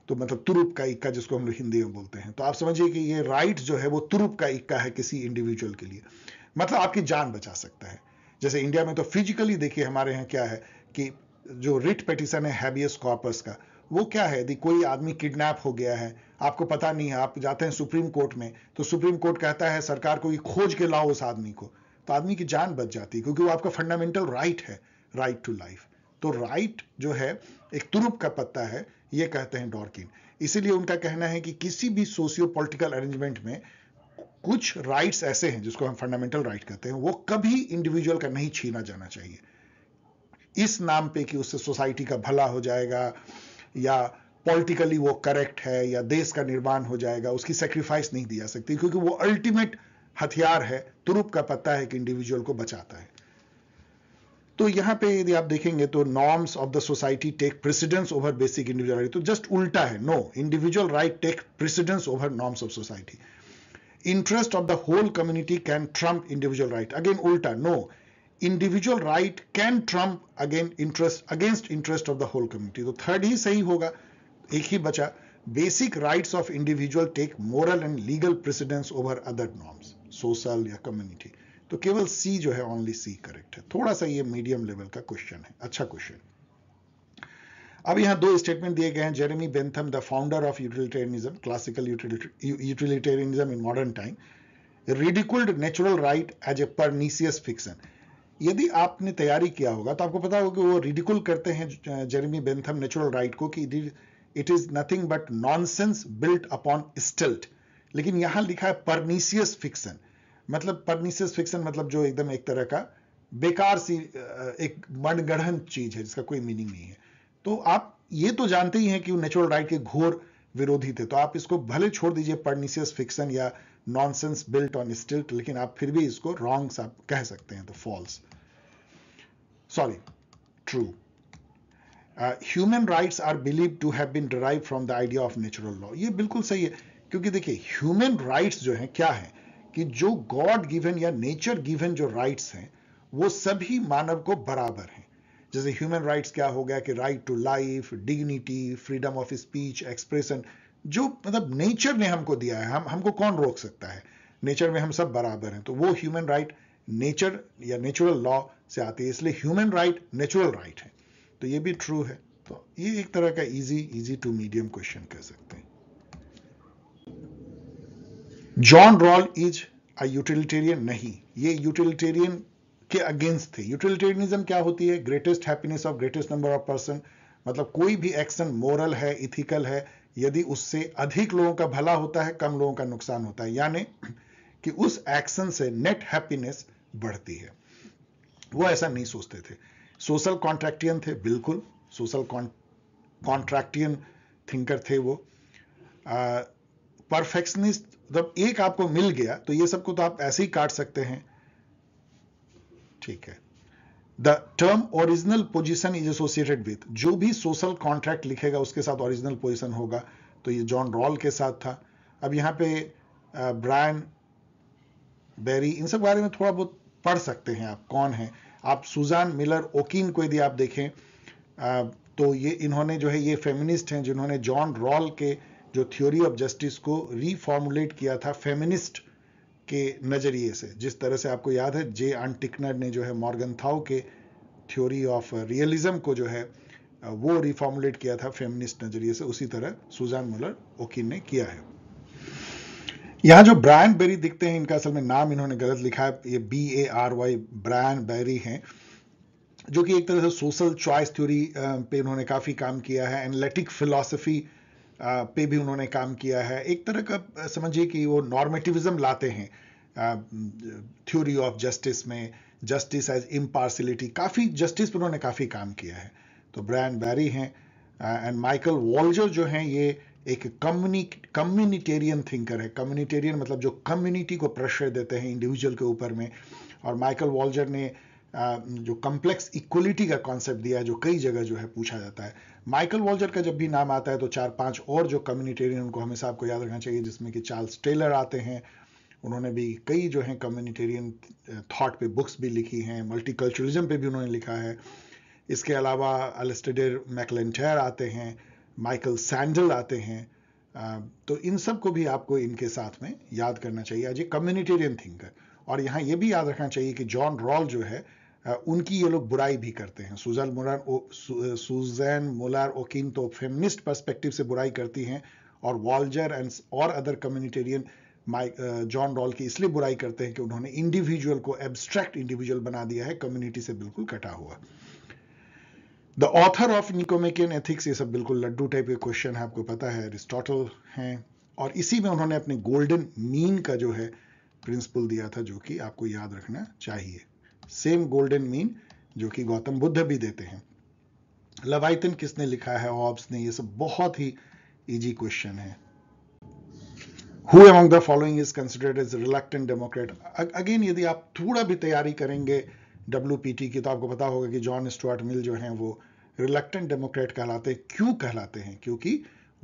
तो मतलब तुरुप का इक्का जिसको हम लोग हिंदी में बोलते हैं तो आप समझिए कि ये राइट जो है वो तुरुप का इक्का है किसी इंडिविजुअल के लिए मतलब आपकी जान बचा सकता है जैसे इंडिया में तो फिजिकली देखिए हमारे यहाँ क्या है कि जो रिट पेटिशन है हैबियस कॉर्पस का वो क्या है यदि कोई आदमी किडनैप हो गया है आपको पता नहीं है आप जाते हैं सुप्रीम कोर्ट में तो सुप्रीम कोर्ट कहता है सरकार को खोज के लाओ उस आदमी को तो आदमी की जान बच जाती है क्योंकि वो आपका फंडामेंटल राइट है राइट टू लाइफ तो राइट जो है एक तुरुप का पत्ता है ये कहते हैं डॉर्किन इसीलिए उनका कहना है कि किसी भी सोशियो पॉलिटिकल अरेंजमेंट में कुछ राइट्स ऐसे हैं जिसको हम फंडामेंटल राइट कहते हैं वो कभी इंडिविजुअल का नहीं छीना जाना चाहिए इस नाम पे कि उससे सोसाइटी का भला हो जाएगा या पॉलिटिकली वो करेक्ट है या देश का निर्माण हो जाएगा उसकी सेक्रीफाइस नहीं दी जा सकती क्योंकि वो अल्टीमेट हथियार है तुरुप का पत्ता है कि इंडिविजुअल को बचाता है तो यहां पे यदि आप देखेंगे तो norms of the society take precedence over basic individual right तो जस्ट उल्टा है no individual right take precedence over norms of society interest of the whole community can trump individual right again उल्टा no individual right can trump again interest against interest of the whole community तो third ही सही होगा एक ही बचा basic rights of individual take moral and legal precedence over other norms social या community तो केवल सी जो है ओनली सी करेक्ट है थोड़ा सा ये मीडियम लेवल का क्वेश्चन है अच्छा क्वेश्चन अब यहां दो स्टेटमेंट दिए गए हैं Jeremy Bentham the founder of utilitarianism classical utilitarianism in modern time ridiculed natural right as a pernicious fiction यदि आपने तैयारी किया होगा तो आपको पता होगा कि वो रिडिकुल करते हैं जेरेमी बेंथम नेचुरल राइट को कि it is nothing but nonsense built upon stilt लेकिन यहां लिखा है परनीसियस फिक्सन मतलब परनीसियस फिक्सन मतलब जो एकदम एक तरह का बेकार सी एक मनगढ़ चीज है जिसका कोई मीनिंग नहीं है तो आप ये तो जानते ही हैं कि नेचुरल राइट के घोर विरोधी थे तो आप इसको भले छोड़ दीजिए परनीसियस फिक्सन या नॉनसेंस बिल्ट ऑन स्टिल्ट लेकिन आप फिर भी इसको रॉन्ग आप कह सकते हैं तो false sorry true human rights are believe to have been derive from the idea of natural law ये बिल्कुल सही है क्योंकि देखिए ह्यूमन राइट्स जो हैं क्या है कि जो गॉड गिवन या नेचर गिवन जो राइट्स हैं वो सभी मानव को बराबर हैं जैसे ह्यूमन राइट्स क्या हो गया कि right to life dignity freedom of speech expression जो मतलब नेचर ने हमको दिया है हम हमको कौन रोक सकता है नेचर में हम सब बराबर हैं तो वो ह्यूमन राइट नेचर या नेचुरल लॉ से आती है इसलिए ह्यूमन राइट नेचुरल राइट है तो ये भी ट्रू है तो ये एक तरह का easy easy to medium question कह सकते हैं John Rawls is a utilitarian नहीं ये यूटिलिटेरियन के अगेंस्ट थे यूटिलिटेरियनिज्म क्या होती है greatest happiness of greatest number of person मतलब कोई भी एक्शन मोरल है इथिकल है यदि उससे अधिक लोगों का भला होता है कम लोगों का नुकसान होता है यानी कि उस एक्शन से नेट हैप्पीनेस बढ़ती है वो ऐसा नहीं सोचते थे सोशल कॉन्ट्रैक्टियन थे बिल्कुल सोशल कॉन्ट्रैक्टियन थिंकर थे वो परफेक्शनिस्ट जब एक आपको मिल गया तो ये सबको तो आप ऐसे ही काट सकते हैं ठीक है the term original position is associated with जो भी सोशल कॉन्ट्रैक्ट लिखेगा उसके साथ ओरिजिनल पोजिशन होगा तो ये जॉन रॉल के साथ था अब यहाँ पे ब्रायन बेरी इन सब बारे में थोड़ा बहुत पढ़ सकते हैं आप कौन है आप सुजान मिलर ओकिन को यदि आप देखें आ, तो ये इन्होंने जो है ये फेमिनिस्ट हैं जिन्होंने जॉन रॉल के जो थ्योरी ऑफ जस्टिस को रीफॉर्मुलेट किया था फेमिनिस्ट के नज़रिए से जिस तरह से आपको याद है जे आन टिकनर ने जो है मॉर्गन थाउ के थ्योरी ऑफ रियलिज्म को जो है वो रिफॉर्मुलेट किया था फेमिनिस्ट नज़रिए से उसी तरह सुजान मुलर ओकिन ने किया है यहां जो ब्रायन बेरी दिखते हैं इनका असल में नाम इन्होंने गलत लिखा है ये B A R Y Brian Barry हैं जो कि एक तरह से सोशल चॉइस थ्योरी पे इन्होंने काफ़ी काम किया है एनलेटिक फिलोसफी पे भी उन्होंने काम किया है एक तरह का समझिए कि वो नॉर्मेटिविज्म लाते हैं थ्योरी ऑफ जस्टिस में जस्टिस एज इम्पार्सिलिटी काफ़ी जस्टिस पर उन्होंने काफ़ी काम किया है तो ब्रायन बैरी हैं एंड माइकल वॉल्जर जो हैं ये एक कम्युनिक कम्युनिटेरियन थिंकर है कम्युनिटेरियन मतलब जो कम्युनिटी को प्रेशर देते हैं इंडिविजुअल के ऊपर में और माइकल वॉल्जर ने जो कम्प्लेक्स इक्वलिटी का कॉन्सेप्ट दिया है जो कई जगह जो है पूछा जाता है माइकल वॉल्जर का जब भी नाम आता है तो चार पांच और जो कम्युनिटेरियन उनको हमेशा आपको याद रखना चाहिए जिसमें कि चार्ल्स टेलर आते हैं उन्होंने भी कई जो हैं कम्युनिटेरियन थॉट पे बुक्स भी लिखी हैं मल्टीकल्चरलिज्म पे भी उन्होंने लिखा है इसके अलावा अलस्टेडर मैकलेंटर आते हैं माइकल सैंडल आते हैं तो इन सब को भी आपको इनके साथ में याद करना चाहिए आज ये कम्युनिटेरियन थिंकर और यहाँ ये भी याद रखना चाहिए कि जॉन रॉल जो है उनकी ये लोग बुराई भी करते हैं सुजल मुलर सुजैन मुलर ओकिन तो फेमिनिस्ट परस्पेक्टिव से बुराई करती हैं और वॉल्जर एंड और other communitarian Mike John Rawls की इसलिए बुराई करते हैं कि उन्होंने इंडिविजुअल को एब्स्ट्रैक्ट इंडिविजुअल बना दिया है कम्युनिटी से बिल्कुल कटा हुआ the author of Nicomachean Ethics ये सब बिल्कुल लड्डू टाइप के क्वेश्चन है आपको पता है अरिस्टोटल हैं और इसी में उन्होंने अपने गोल्डन मीन का जो है प्रिंसिपल दिया था जो कि आपको याद रखना चाहिए सेम गोल्डन मीन जो कि गौतम बुद्ध भी देते हैं लवाइतन किसने लिखा है ऑब्स ने ये सब बहुत ही इजी क्वेश्चन है who among the following is considered as reluctant democrat again यदि आप थोड़ा भी तैयारी करेंगे डब्ल्यू की तो आपको पता होगा कि जॉन स्टुअर्ट मिल जो हैं वो रिलेक्टेंट डेमोक्रेट कहलाते हैं क्यों कहलाते हैं क्योंकि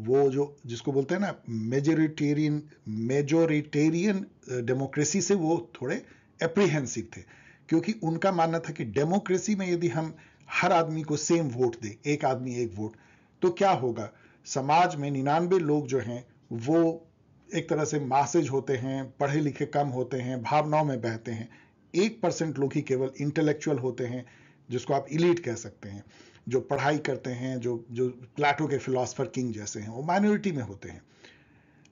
वो जो जिसको बोलते हैं ना मेजोरिटेरियन मेजोरिटेरियन डेमोक्रेसी से वो थोड़े एप्रीहेंसिव थे क्योंकि उनका मानना था कि डेमोक्रेसी में यदि हम हर आदमी को सेम वोट दें एक आदमी एक वोट तो क्या होगा समाज में निन्यानवे लोग जो हैं वो एक तरह से मासेज होते हैं पढ़े लिखे कम होते हैं भावनाओं में बहते हैं एक परसेंट लोग ही केवल इंटेलेक्चुअल होते हैं जिसको आप इलीट कह सकते हैं जो पढ़ाई करते हैं जो जो प्लाटो के फिलोसफर किंग जैसे हैं वो माइनॉरिटी में होते हैं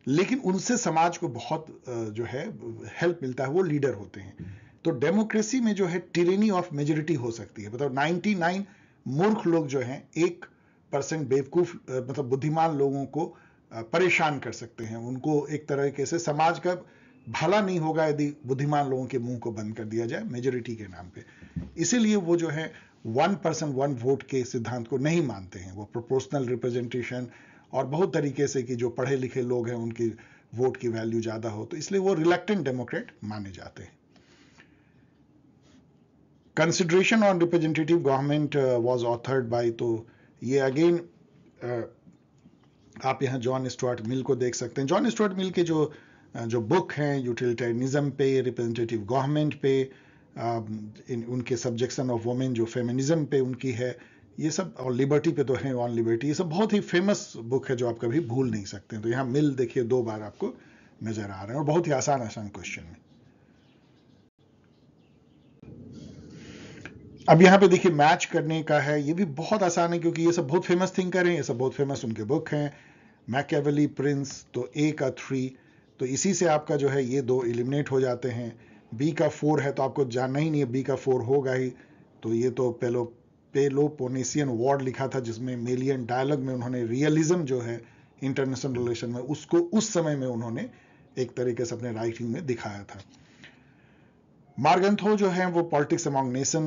लेकिन उनसे समाज को बहुत जो है हेल्प मिलता है वो लीडर होते हैं तो डेमोक्रेसी में जो है टिरेनी ऑफ मेजोरिटी हो सकती है मतलब 99 मूर्ख लोग जो हैं एक परसेंट बेवकूफ मतलब बुद्धिमान लोगों को परेशान कर सकते हैं उनको एक तरीके से समाज का भला नहीं होगा यदि बुद्धिमान लोगों के मुंह को बंद कर दिया जाए मेजोरिटी के नाम पे इसीलिए वो जो है वन पर्सन वन वोट के सिद्धांत को नहीं मानते हैं वो प्रोपोर्शनल रिप्रेजेंटेशन और बहुत तरीके से कि जो पढ़े लिखे लोग हैं उनकी वोट की वैल्यू ज़्यादा हो तो इसलिए वो रिलेक्टेंट डेमोक्रेट माने जाते हैं consideration on representative government was authored by तो ये अगेन uh, आप यहाँ जॉन स्टुअर्ट मिल को देख सकते हैं जॉन स्टुअर्ट मिल के जो uh, जो बुक हैं यूटिलिटेरियनिज्म पे रिप्रेजेंटेटिव गवर्नमेंट पे um, इन उनके सब्जेक्शन ऑफ वोमेन जो फेमिनिज्म पे उनकी है ये सब और लिबर्टी पे तो है ऑन लिबर्टी ये सब बहुत ही फेमस बुक है जो आप कभी भूल नहीं सकते तो यहाँ मिल देखिए दो बार आपको नजर आ रहे हैं और बहुत ही आसान आसान क्वेश्चन में अब यहाँ पे देखिए मैच करने का है ये भी बहुत आसान है क्योंकि ये सब बहुत फेमस थिंकर हैं ये सब बहुत फेमस उनके बुक हैं मैकेवली प्रिंस तो ए का थ्री तो इसी से आपका जो है ये दो एलिमिनेट हो जाते हैं बी का फोर है तो आपको जानना ही नहीं है बी का फोर होगा ही तो ये तो पेलो पोनेसियन वार्ड लिखा था जिसमें मेलियन डायलॉग में उन्होंने रियलिज्म जो है इंटरनेशनल रिलेशन में उसको उस समय में उन्होंने एक तरीके से अपने राइटिंग में दिखाया था मार्गंथो जो है वो पॉलिटिक्स अमॉन्ग नेशन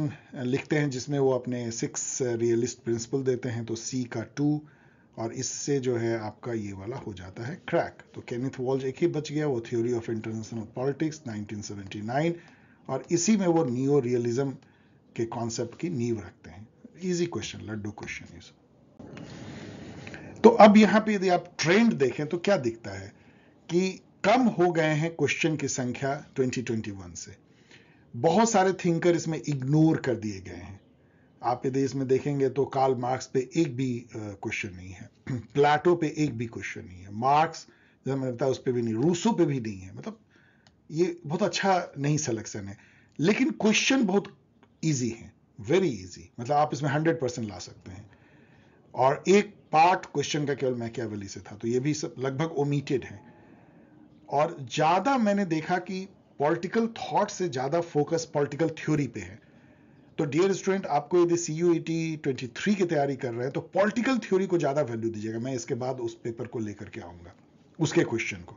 लिखते हैं जिसमें वो अपने सिक्स रियलिस्ट प्रिंसिपल देते हैं तो सी का टू और इससे जो है आपका ये वाला हो जाता है क्रैक तो केनिथ वॉल्ज एक ही बच गया वो थ्योरी ऑफ इंटरनेशनल पॉलिटिक्स 1979 और इसी में वो नियो रियलिज्म के कॉन्सेप्ट की नींव रखते हैं इजी क्वेश्चन लड्डू क्वेश्चन तो अब यहां पे यदि आप ट्रेंड देखें तो क्या दिखता है कि कम हो गए हैं क्वेश्चन की संख्या 2021 से बहुत सारे थिंकर इसमें इग्नोर कर दिए गए हैं आप यदि इसमें देखेंगे तो कार्ल मार्क्स पे एक भी क्वेश्चन नहीं है प्लेटो पे एक भी क्वेश्चन नहीं है मार्क्स जैसा मैंने बताया उस पर भी नहीं रूसो पे भी नहीं है मतलब ये बहुत अच्छा नहीं सिलेक्शन है लेकिन क्वेश्चन बहुत ईजी है वेरी ईजी मतलब आप इसमें हंड्रेड परसेंट ला सकते हैं और एक पार्ट क्वेश्चन का केवल मैकियावेली से था तो ये भी सब लगभग ओमीटेड है और ज़्यादा मैंने देखा कि पॉलिटिकल थॉट से ज़्यादा फोकस पॉलिटिकल थ्योरी पे है तो डियर स्टूडेंट आपको यदि सी यू ट्वेंटी थ्री की तैयारी कर रहे हैं तो पॉलिटिकल थ्योरी को ज़्यादा वैल्यू दीजिएगा मैं इसके बाद उस पेपर को लेकर के आऊंगा उसके क्वेश्चन को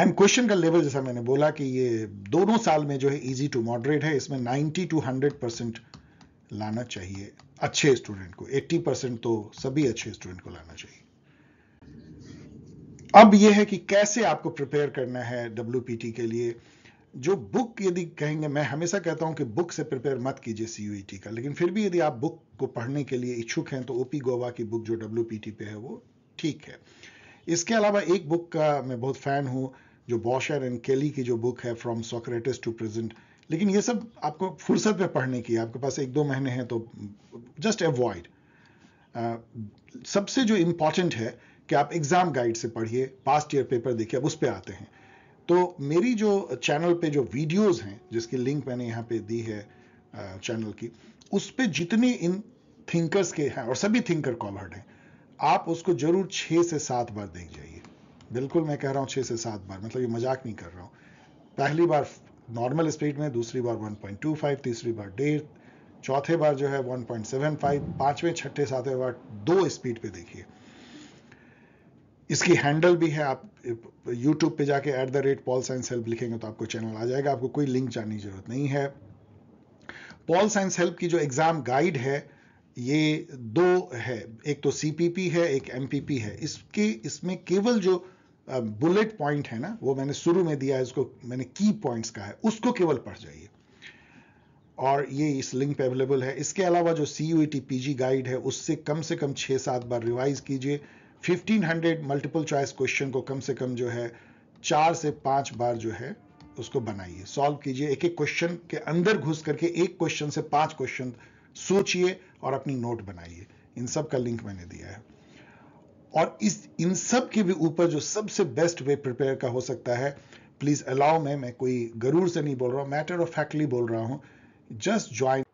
एंड क्वेश्चन का लेवल जैसा मैंने बोला कि ये दोनों साल में जो है इजी टू मॉडरेट है इसमें 90 टू 100 परसेंट लाना चाहिए अच्छे स्टूडेंट को 80 परसेंट तो सभी अच्छे स्टूडेंट को लाना चाहिए अब यह है कि कैसे आपको प्रिपेयर करना है डब्ल्यू के लिए जो बुक यदि कहेंगे मैं हमेशा कहता हूं कि बुक से प्रिपेयर मत कीजिए सी e का लेकिन फिर भी यदि आप बुक को पढ़ने के लिए इच्छुक हैं तो ओपी गोवा की बुक जो डब्ल्यू पे है वो ठीक है इसके अलावा एक बुक का मैं बहुत फ़ैन हूं जो बॉशर एंड केली की जो बुक है फ्रॉम सोक्रेटिस टू प्रेजेंट लेकिन ये सब आपको फुर्सत में पढ़ने की आपके पास एक दो महीने हैं तो जस्ट अवॉइड सबसे जो इंपॉर्टेंट है कि आप एग्ज़ाम गाइड से पढ़िए पास्ट ईयर पेपर देखिए अब उस पर आते हैं तो मेरी जो चैनल पे जो वीडियोस हैं जिसकी लिंक मैंने यहाँ पे दी है चैनल की उस पर जितने इन थिंकर्स के हैं और सभी थिंकर कॉलर्ड हैं आप उसको जरूर छः से सात बार देख जाइए बिल्कुल मैं कह रहा हूँ छः से सात बार मतलब ये मजाक नहीं कर रहा हूँ पहली बार नॉर्मल स्पीड में दूसरी बार 1.25 तीसरी बार डेढ़ चौथे बार जो है 1.75 पांचवें छठे सातवें बार दो स्पीड पे देखिए इसकी हैंडल भी है आप यूट्यूब पे जाके at the rate pol science help लिखेंगे तो आपको चैनल आ जाएगा आपको कोई लिंक जाने की जरूरत नहीं है पॉल साइंस हेल्प की जो एग्ज़ाम गाइड है ये दो है एक तो सीपीपी है एक एमपीपी है इसके इसमें केवल जो बुलेट पॉइंट है ना वो मैंने शुरू में दिया है इसको मैंने की पॉइंट्स का है उसको केवल पढ़ जाइए और ये इस लिंक पे अवेलेबल है इसके अलावा जो C U T P guide है उससे कम से कम छः सात बार रिवाइज कीजिए 1500 मल्टीपल चॉइस क्वेश्चन को कम से कम जो है चार से पांच बार जो है उसको बनाइए सॉल्व कीजिए एक एक क्वेश्चन के अंदर घुस करके एक क्वेश्चन से पांच क्वेश्चन सोचिए और अपनी नोट बनाइए इन सब का लिंक मैंने दिया है और इस इन सब के भी ऊपर जो सबसे बेस्ट वे प्रिपेयर का हो सकता है प्लीज अलाउ में मैं कोई गरूर से नहीं बोल रहा हूं मैटर ऑफ फैक्टली बोल रहा हूं just join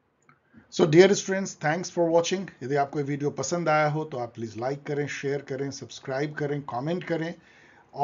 so dear students thanks for watching यदि आपको वीडियो पसंद आया हो तो आप प्लीज़ लाइक करें शेयर करें सब्सक्राइब करें कॉमेंट करें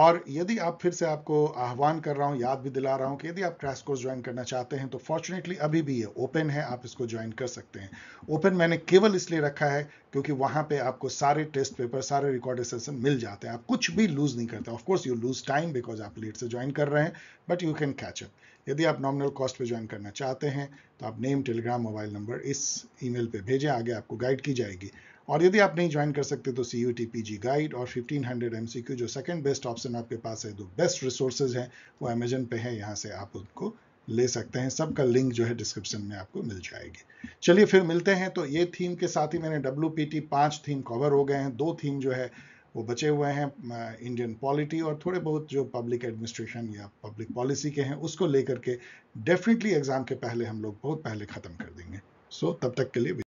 और यदि आप फिर से आपको आह्वान कर रहा हूँ याद भी दिला रहा हूँ कि यदि आप क्रैश कोर्स ज्वाइन करना चाहते हैं तो फॉर्चुनेटली अभी भी ये ओपन है आप इसको ज्वाइन कर सकते हैं ओपन मैंने केवल इसलिए रखा है क्योंकि वहाँ पे आपको सारे टेस्ट पेपर सारे रिकॉर्डेड सेशन मिल जाते हैं आप कुछ भी लूज नहीं करते of course you lose time because आप लेट से ज्वाइन कर रहे हैं but you can catch up यदि आप नॉमिनल कॉस्ट पर ज्वाइन करना चाहते हैं तो आप नेम टेलीग्राम मोबाइल नंबर इस ईमेल पे भेजें आगे आपको गाइड की जाएगी और यदि आप नहीं ज्वाइन कर सकते तो C U T P G guide और 1500 हंड्रेड एम सी क्यू जो सेकेंड बेस्ट ऑप्शन आपके पास है जो बेस्ट रिसोर्सेज हैं वो अमेजन पे है यहाँ से आप उनको ले सकते हैं सबका लिंक जो है डिस्क्रिप्शन में आपको मिल जाएगी चलिए फिर मिलते हैं तो ये थीम के साथ ही मैंने डब्ल्यू पी टी पाँच थीम कवर हो गए हैं दो थीम जो है वो बचे हुए हैं इंडियन पॉलिटी और थोड़े बहुत जो पब्लिक एडमिनिस्ट्रेशन या पब्लिक पॉलिसी के हैं उसको लेकर के डेफिनेटली एग्जाम के पहले हम लोग बहुत पहले ख़त्म कर देंगे सो so, तब तक के लिए